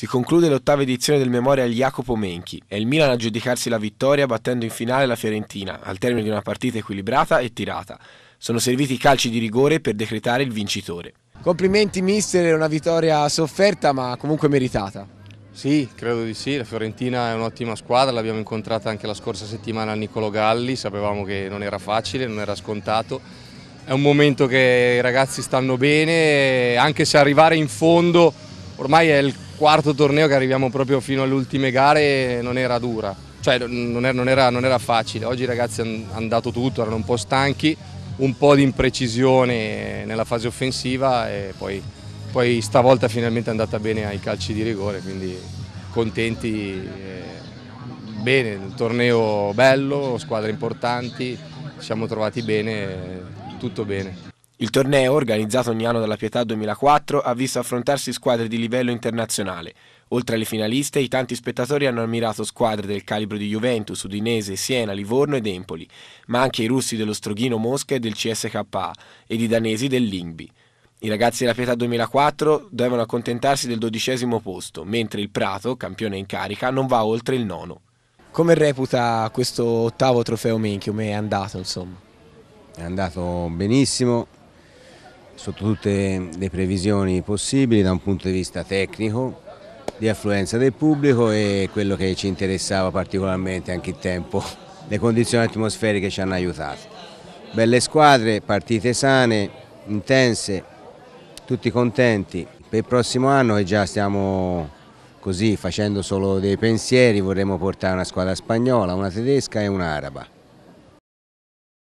Si conclude l'ottava edizione del Memorial Jacopo Menchi e il Milan a giudicarsi la vittoria battendo in finale la Fiorentina, al termine di una partita equilibrata e tirata. Sono serviti i calci di rigore per decretare il vincitore. Complimenti mister, è una vittoria sofferta ma comunque meritata. Sì, credo di sì, la Fiorentina è un'ottima squadra, l'abbiamo incontrata anche la scorsa settimana a Nicolo Galli, sapevamo che non era facile, non era scontato. È un momento che i ragazzi stanno bene, anche se arrivare in fondo ormai è il quarto torneo che arriviamo proprio fino alle ultime gare non era dura, cioè non era, non era, non era facile. Oggi i ragazzi hanno andato tutto, erano un po' stanchi, un po' di imprecisione nella fase offensiva e poi, poi stavolta finalmente è andata bene ai calci di rigore, quindi contenti. E eh, bene, il torneo bello, squadre importanti, ci siamo trovati bene, tutto bene. Il torneo, organizzato ogni anno dalla Pietà 2004, ha visto affrontarsi squadre di livello internazionale. Oltre alle finaliste, i tanti spettatori hanno ammirato squadre del calibro di Juventus, Udinese, Siena, Livorno ed Empoli, ma anche i russi dello Stroghino Mosca e del CSKA ed i danesi dell'Ingby. I ragazzi della Pietà 2004 devono accontentarsi del dodicesimo posto, mentre il Prato, campione in carica, non va oltre il nono. Come reputa questo ottavo trofeo Menchio? Come è andato, insomma? È andato benissimo, sotto tutte le previsioni possibili da un punto di vista tecnico, di affluenza del pubblico e quello che ci interessava particolarmente anche il tempo, le condizioni atmosferiche ci hanno aiutato. Belle squadre, partite sane, intense, tutti contenti. Per il prossimo anno che già stiamo così facendo solo dei pensieri vorremmo portare una squadra spagnola, una tedesca e un'araba.